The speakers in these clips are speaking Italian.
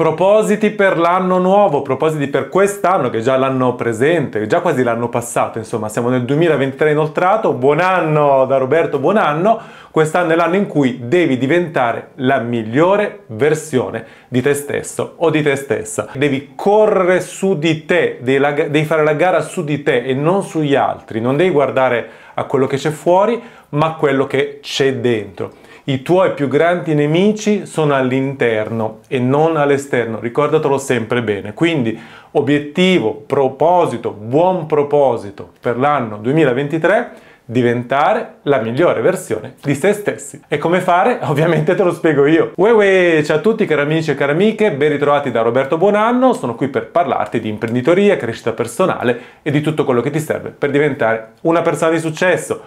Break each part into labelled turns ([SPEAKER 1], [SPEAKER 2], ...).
[SPEAKER 1] Propositi per l'anno nuovo, propositi per quest'anno che è già l'anno presente, già quasi l'anno passato, insomma siamo nel 2023 inoltrato, buon anno da Roberto, buon anno, quest'anno è l'anno in cui devi diventare la migliore versione di te stesso o di te stessa, devi correre su di te, devi, la, devi fare la gara su di te e non sugli altri, non devi guardare a quello che c'è fuori ma a quello che c'è dentro i tuoi più grandi nemici sono all'interno e non all'esterno, ricordatelo sempre bene. Quindi obiettivo, proposito, buon proposito per l'anno 2023 diventare la migliore versione di se stessi. E come fare? Ovviamente te lo spiego io. Uè, uè ciao a tutti cari amici e cari amiche, ben ritrovati da Roberto Buonanno, sono qui per parlarti di imprenditoria, crescita personale e di tutto quello che ti serve per diventare una persona di successo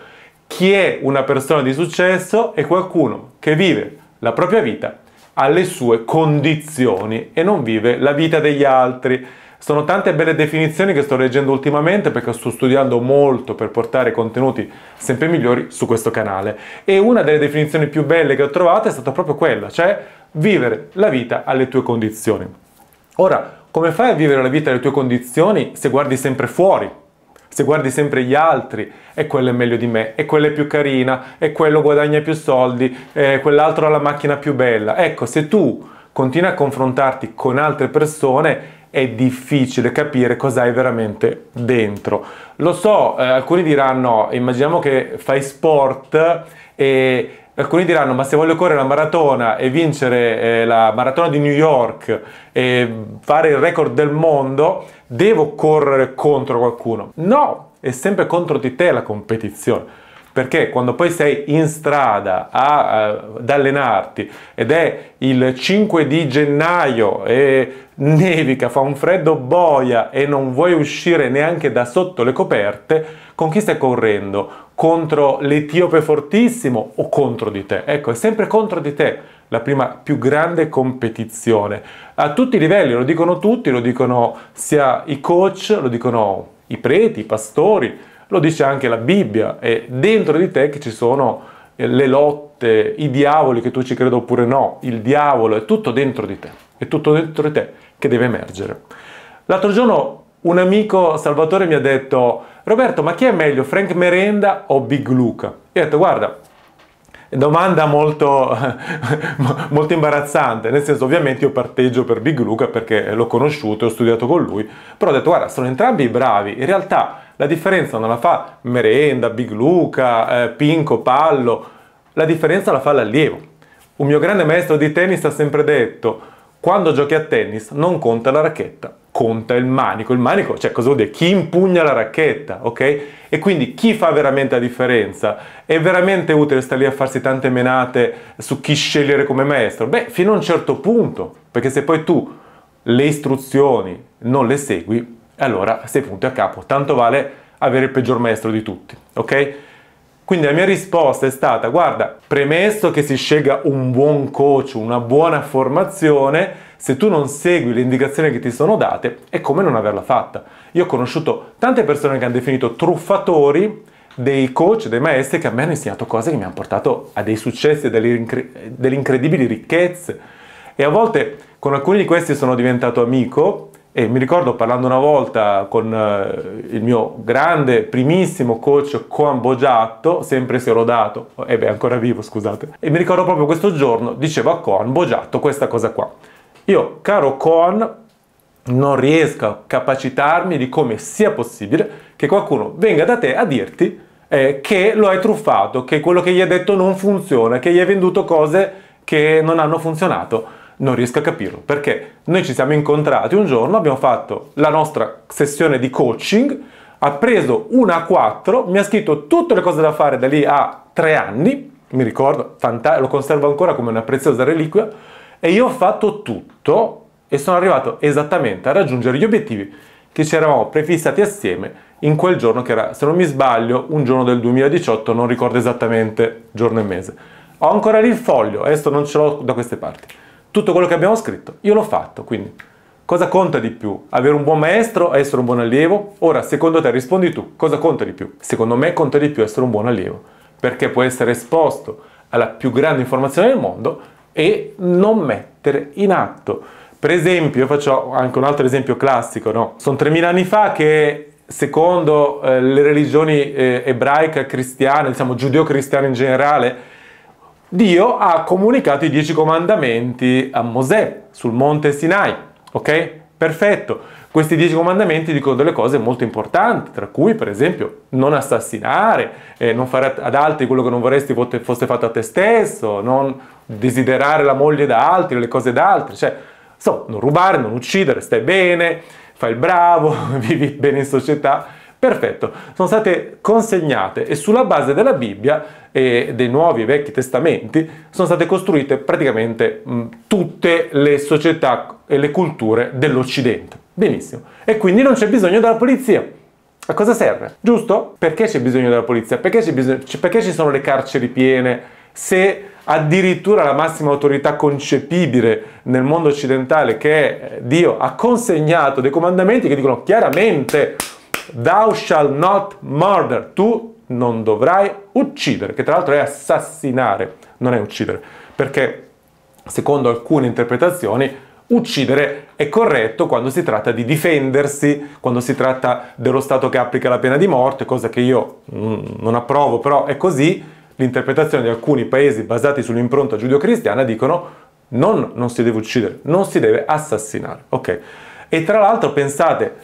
[SPEAKER 1] chi è una persona di successo è qualcuno che vive la propria vita alle sue condizioni e non vive la vita degli altri. Sono tante belle definizioni che sto leggendo ultimamente perché sto studiando molto per portare contenuti sempre migliori su questo canale. E una delle definizioni più belle che ho trovato è stata proprio quella, cioè vivere la vita alle tue condizioni. Ora, come fai a vivere la vita alle tue condizioni se guardi sempre fuori se guardi sempre gli altri e quello è meglio di me, e quello è più carina, e quello guadagna più soldi, e quell'altro ha la macchina più bella. Ecco, se tu continui a confrontarti con altre persone è difficile capire cosa hai veramente dentro. Lo so, eh, alcuni diranno, eh, immaginiamo che fai sport e Alcuni diranno, ma se voglio correre la maratona e vincere eh, la maratona di New York e fare il record del mondo, devo correre contro qualcuno. No, è sempre contro di te la competizione perché quando poi sei in strada a, uh, ad allenarti ed è il 5 di gennaio e nevica, fa un freddo boia e non vuoi uscire neanche da sotto le coperte, con chi stai correndo? Contro l'etiope fortissimo o contro di te? Ecco, è sempre contro di te la prima più grande competizione. A tutti i livelli, lo dicono tutti, lo dicono sia i coach, lo dicono i preti, i pastori, lo dice anche la Bibbia, è dentro di te che ci sono eh, le lotte, i diavoli che tu ci credi oppure no, il diavolo, è tutto dentro di te, è tutto dentro di te che deve emergere. L'altro giorno un amico Salvatore mi ha detto Roberto ma chi è meglio Frank Merenda o Big Luca? Io ho detto guarda domanda molto, molto imbarazzante nel senso ovviamente io parteggio per Big Luca perché l'ho conosciuto e ho studiato con lui però ho detto guarda sono entrambi bravi in realtà la differenza non la fa Merenda, Big Luca, eh, Pinco, Pallo, la differenza la fa l'allievo. Un mio grande maestro di tennis ha sempre detto, quando giochi a tennis non conta la racchetta, conta il manico. Il manico, cioè cosa vuol dire? Chi impugna la racchetta, ok? E quindi chi fa veramente la differenza? È veramente utile stare lì a farsi tante menate su chi scegliere come maestro? Beh, fino a un certo punto, perché se poi tu le istruzioni non le segui, allora sei questo punto a capo, tanto vale avere il peggior maestro di tutti, ok? Quindi la mia risposta è stata, guarda, premesso che si scelga un buon coach, una buona formazione, se tu non segui le indicazioni che ti sono date, è come non averla fatta. Io ho conosciuto tante persone che hanno definito truffatori dei coach, dei maestri che a me hanno insegnato cose che mi hanno portato a dei successi e delle, delle incredibili ricchezze. E a volte con alcuni di questi sono diventato amico e mi ricordo parlando una volta con eh, il mio grande, primissimo coach Coan Bogiatto, sempre se l'ho dato, e eh beh, ancora vivo, scusate. E mi ricordo proprio questo giorno, dicevo a Coan Bogiatto questa cosa qua. Io, caro Coan, non riesco a capacitarmi di come sia possibile che qualcuno venga da te a dirti eh, che lo hai truffato, che quello che gli hai detto non funziona, che gli hai venduto cose che non hanno funzionato non riesco a capirlo, perché noi ci siamo incontrati un giorno, abbiamo fatto la nostra sessione di coaching, ha preso una 4, mi ha scritto tutte le cose da fare da lì a tre anni, mi ricordo, lo conservo ancora come una preziosa reliquia, e io ho fatto tutto e sono arrivato esattamente a raggiungere gli obiettivi che ci eravamo prefissati assieme in quel giorno che era, se non mi sbaglio, un giorno del 2018, non ricordo esattamente giorno e mese. Ho ancora lì il foglio, adesso non ce l'ho da queste parti tutto quello che abbiamo scritto. Io l'ho fatto, quindi cosa conta di più? Avere un buon maestro, essere un buon allievo? Ora, secondo te, rispondi tu, cosa conta di più? Secondo me conta di più essere un buon allievo, perché può essere esposto alla più grande informazione del mondo e non mettere in atto. Per esempio, faccio anche un altro esempio classico, no? Sono 3000 anni fa che secondo eh, le religioni eh, ebraica, cristiana, diciamo giudeo-cristiana in generale, Dio ha comunicato i dieci comandamenti a Mosè sul monte Sinai, ok? Perfetto. Questi dieci comandamenti dicono delle cose molto importanti, tra cui per esempio non assassinare, eh, non fare ad altri quello che non vorresti fosse fatto a te stesso, non desiderare la moglie da altri, le cose da altri, cioè insomma, non rubare, non uccidere, stai bene, fai il bravo, vivi bene in società. Perfetto, sono state consegnate e sulla base della Bibbia e dei nuovi e vecchi testamenti sono state costruite praticamente mh, tutte le società e le culture dell'Occidente. Benissimo. E quindi non c'è bisogno della polizia. A cosa serve? Giusto? Perché c'è bisogno della polizia? Perché, bisogno... perché ci sono le carceri piene? Se addirittura la massima autorità concepibile nel mondo occidentale, che è Dio, ha consegnato dei comandamenti che dicono chiaramente Thou shall not murder, tu non dovrai uccidere, che tra l'altro è assassinare, non è uccidere, perché secondo alcune interpretazioni uccidere è corretto quando si tratta di difendersi, quando si tratta dello Stato che applica la pena di morte, cosa che io mm, non approvo, però è così. L'interpretazione di alcuni paesi basati sull'impronta giudeo-cristiana dicono non, non si deve uccidere, non si deve assassinare. Ok? E tra l'altro pensate,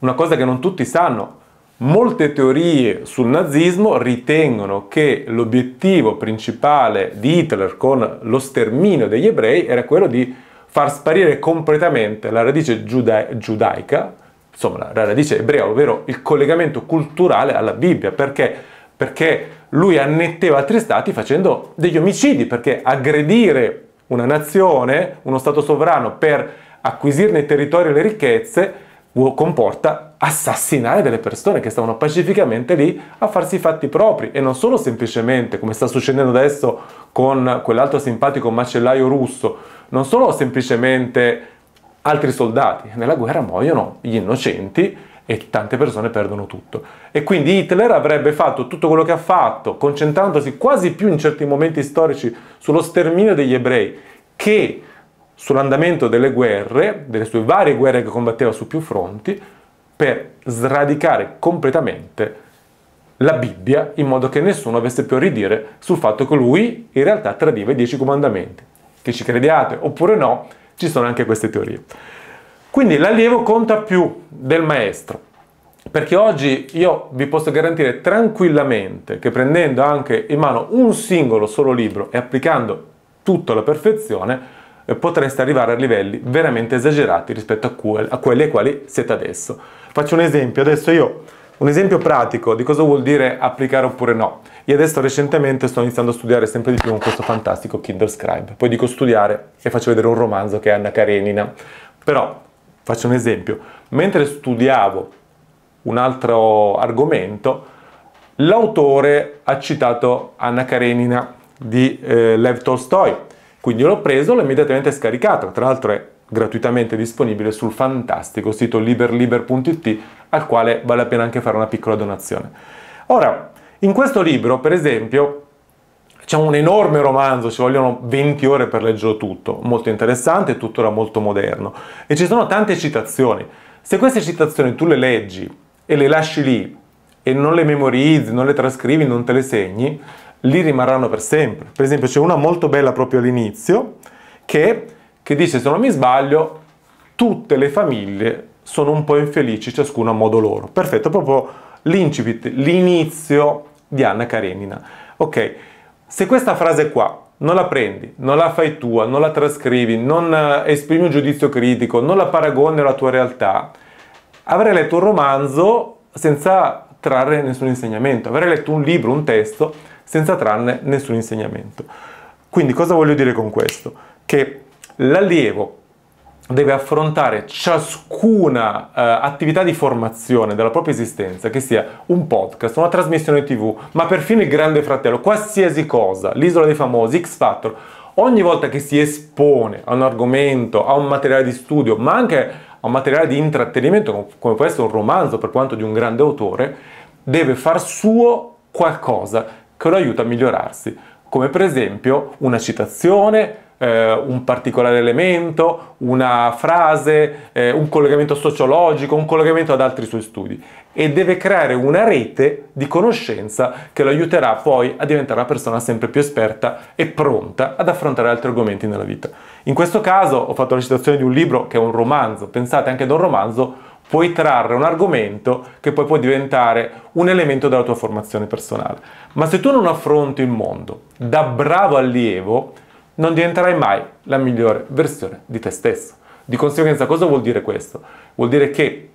[SPEAKER 1] una cosa che non tutti sanno, molte teorie sul nazismo ritengono che l'obiettivo principale di Hitler con lo sterminio degli ebrei era quello di far sparire completamente la radice giuda giudaica, insomma la radice ebrea, ovvero il collegamento culturale alla Bibbia, perché, perché lui annetteva altri stati facendo degli omicidi, perché aggredire una nazione, uno stato sovrano per acquisirne i territori e le ricchezze comporta assassinare delle persone che stavano pacificamente lì a farsi i fatti propri e non solo semplicemente, come sta succedendo adesso con quell'altro simpatico macellaio russo, non solo semplicemente altri soldati, nella guerra muoiono gli innocenti e tante persone perdono tutto. E quindi Hitler avrebbe fatto tutto quello che ha fatto, concentrandosi quasi più in certi momenti storici sullo sterminio degli ebrei, che sull'andamento delle guerre, delle sue varie guerre che combatteva su più fronti, per sradicare completamente la Bibbia in modo che nessuno avesse più a ridire sul fatto che lui in realtà tradiva i dieci comandamenti. Che ci crediate oppure no, ci sono anche queste teorie. Quindi l'allievo conta più del maestro, perché oggi io vi posso garantire tranquillamente che prendendo anche in mano un singolo solo libro e applicando tutto alla perfezione, potreste arrivare a livelli veramente esagerati rispetto a, que- a quelli ai quali siete adesso. Faccio un esempio, adesso io un esempio pratico di cosa vuol dire applicare oppure no. Io adesso recentemente sto iniziando a studiare sempre di più con questo fantastico Kindle Scribe. Poi dico studiare e faccio vedere un romanzo che è Anna Karenina. Però faccio un esempio, mentre studiavo un altro argomento, l'autore ha citato Anna Karenina di eh, Lev Tolstoi quindi l'ho preso, l'ho immediatamente scaricato, tra l'altro è gratuitamente disponibile sul fantastico sito liberliber.it al quale vale la pena anche fare una piccola donazione. Ora, in questo libro, per esempio, c'è un enorme romanzo, ci vogliono 20 ore per leggerlo tutto, molto interessante, tutto era molto moderno, e ci sono tante citazioni. Se queste citazioni tu le leggi e le lasci lì e non le memorizzi, non le trascrivi, non te le segni, lì rimarranno per sempre. Per esempio c'è una molto bella proprio all'inizio che, che dice, se non mi sbaglio, tutte le famiglie sono un po' infelici, ciascuna a modo loro. Perfetto, proprio l'incipit, l'inizio di Anna Karenina. Ok, se questa frase qua non la prendi, non la fai tua, non la trascrivi, non eh, esprimi un giudizio critico, non la paragoni alla tua realtà, avrai letto un romanzo senza trarre nessun insegnamento, avrai letto un libro, un testo senza trarne nessun insegnamento. Quindi cosa voglio dire con questo? Che l'allievo deve affrontare ciascuna uh, attività di formazione della propria esistenza, che sia un podcast, una trasmissione tv, ma perfino il Grande Fratello, qualsiasi cosa, l'isola dei famosi, X Factor, ogni volta che si espone a un argomento, a un materiale di studio, ma anche a un materiale di intrattenimento, come può essere un romanzo per quanto di un grande autore, deve far suo qualcosa che lo aiuta a migliorarsi, come per esempio una citazione, eh, un particolare elemento, una frase, eh, un collegamento sociologico, un collegamento ad altri suoi studi e deve creare una rete di conoscenza che lo aiuterà poi a diventare una persona sempre più esperta e pronta ad affrontare altri argomenti nella vita. In questo caso ho fatto la citazione di un libro che è un romanzo, pensate anche da un romanzo puoi trarre un argomento che poi può diventare un elemento della tua formazione personale. Ma se tu non affronti il mondo da bravo allievo, non diventerai mai la migliore versione di te stesso. Di conseguenza cosa vuol dire questo? Vuol dire che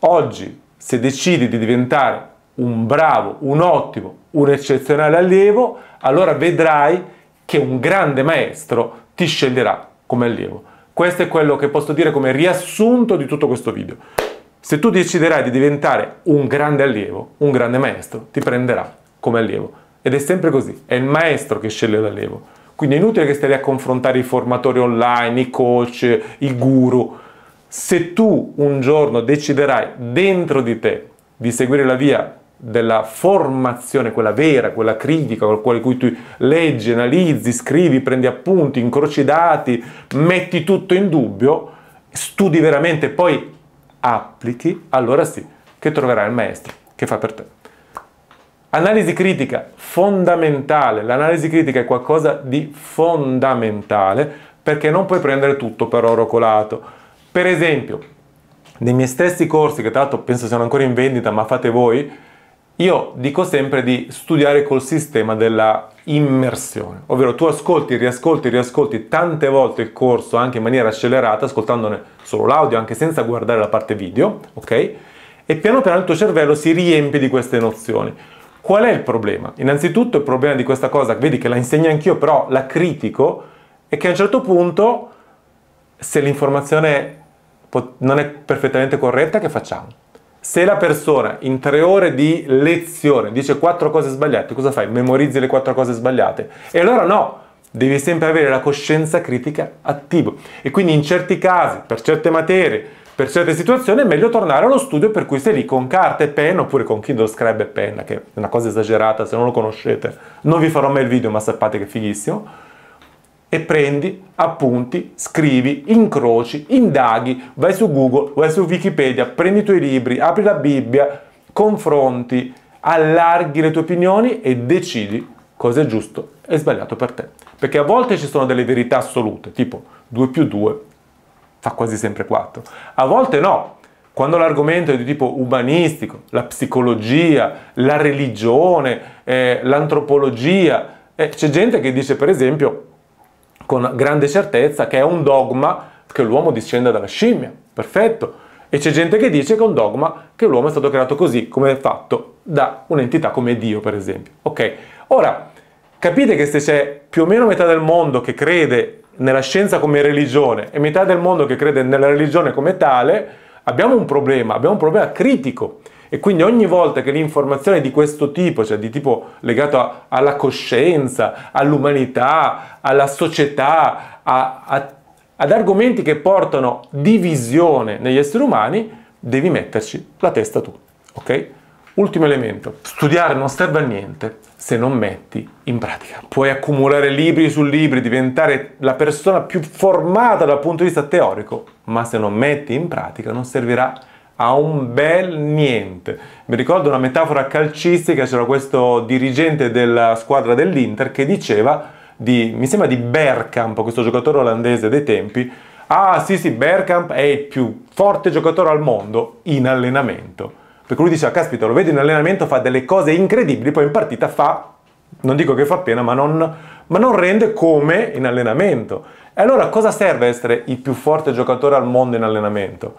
[SPEAKER 1] oggi se decidi di diventare un bravo, un ottimo, un eccezionale allievo, allora vedrai che un grande maestro ti sceglierà come allievo. Questo è quello che posso dire come riassunto di tutto questo video. Se tu deciderai di diventare un grande allievo, un grande maestro ti prenderà come allievo. Ed è sempre così, è il maestro che sceglie l'allievo. Quindi è inutile che stai lì a confrontare i formatori online, i coach, i guru. Se tu un giorno deciderai dentro di te di seguire la via della formazione, quella vera, quella critica, con cui tu leggi, analizzi, scrivi, prendi appunti, incroci dati, metti tutto in dubbio, studi veramente, poi applichi, allora sì, che troverai il maestro che fa per te. Analisi critica, fondamentale. L'analisi critica è qualcosa di fondamentale perché non puoi prendere tutto per oro colato. Per esempio, nei miei stessi corsi, che tra l'altro penso siano ancora in vendita, ma fate voi, io dico sempre di studiare col sistema della immersione, ovvero tu ascolti, riascolti, riascolti tante volte il corso anche in maniera accelerata, ascoltandone solo l'audio, anche senza guardare la parte video, ok? E piano piano il tuo cervello si riempie di queste nozioni. Qual è il problema? Innanzitutto il problema di questa cosa, vedi che la insegno anch'io, però la critico, è che a un certo punto, se l'informazione non è perfettamente corretta, che facciamo? Se la persona in tre ore di lezione dice quattro cose sbagliate, cosa fai? Memorizzi le quattro cose sbagliate? E allora no, devi sempre avere la coscienza critica attiva. E quindi in certi casi, per certe materie, per certe situazioni è meglio tornare allo studio per cui sei lì con carta e penna oppure con Kindle Scribe e penna, che è una cosa esagerata, se non lo conoscete non vi farò mai il video ma sappate che è fighissimo e prendi appunti, scrivi, incroci, indaghi, vai su Google, vai su Wikipedia, prendi i tuoi libri, apri la Bibbia, confronti, allarghi le tue opinioni e decidi cosa è giusto e sbagliato per te. Perché a volte ci sono delle verità assolute, tipo 2 più 2 fa quasi sempre 4. A volte no, quando l'argomento è di tipo umanistico, la psicologia, la religione, eh, l'antropologia, eh, c'è gente che dice per esempio con grande certezza che è un dogma che l'uomo discende dalla scimmia. Perfetto. E c'è gente che dice che è un dogma che l'uomo è stato creato così, come è fatto da un'entità come Dio, per esempio. Ok, ora capite che se c'è più o meno metà del mondo che crede nella scienza come religione e metà del mondo che crede nella religione come tale, abbiamo un problema, abbiamo un problema critico. E quindi ogni volta che l'informazione di questo tipo, cioè di tipo legato a, alla coscienza, all'umanità, alla società, a, a, ad argomenti che portano divisione negli esseri umani, devi metterci la testa tu. Ok? Ultimo elemento, studiare non serve a niente se non metti in pratica. Puoi accumulare libri su libri, diventare la persona più formata dal punto di vista teorico, ma se non metti in pratica non servirà a niente a un bel niente. Mi ricordo una metafora calcistica, c'era questo dirigente della squadra dell'Inter che diceva di, mi sembra di Bergkamp, questo giocatore olandese dei tempi, ah sì sì, Bergkamp è il più forte giocatore al mondo in allenamento. Perché lui diceva, ah, caspita, lo vedo in allenamento, fa delle cose incredibili, poi in partita fa, non dico che fa pena, ma non, ma non rende come in allenamento. E allora cosa serve essere il più forte giocatore al mondo in allenamento?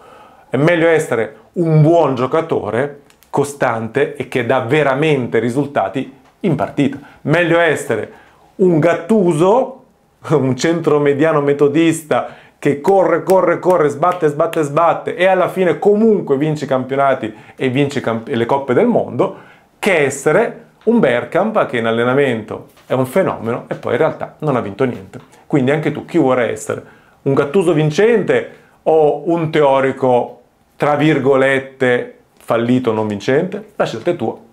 [SPEAKER 1] È meglio essere un buon giocatore costante e che dà veramente risultati in partita. Meglio essere un gattuso, un centromediano metodista che corre, corre, corre, sbatte, sbatte, sbatte e alla fine comunque vince i campionati e vince le coppe del mondo, che essere un Bergkamp che in allenamento è un fenomeno e poi in realtà non ha vinto niente. Quindi anche tu chi vuoi essere? Un Gattuso vincente o un teorico tra virgolette fallito non vincente, la scelta è tua.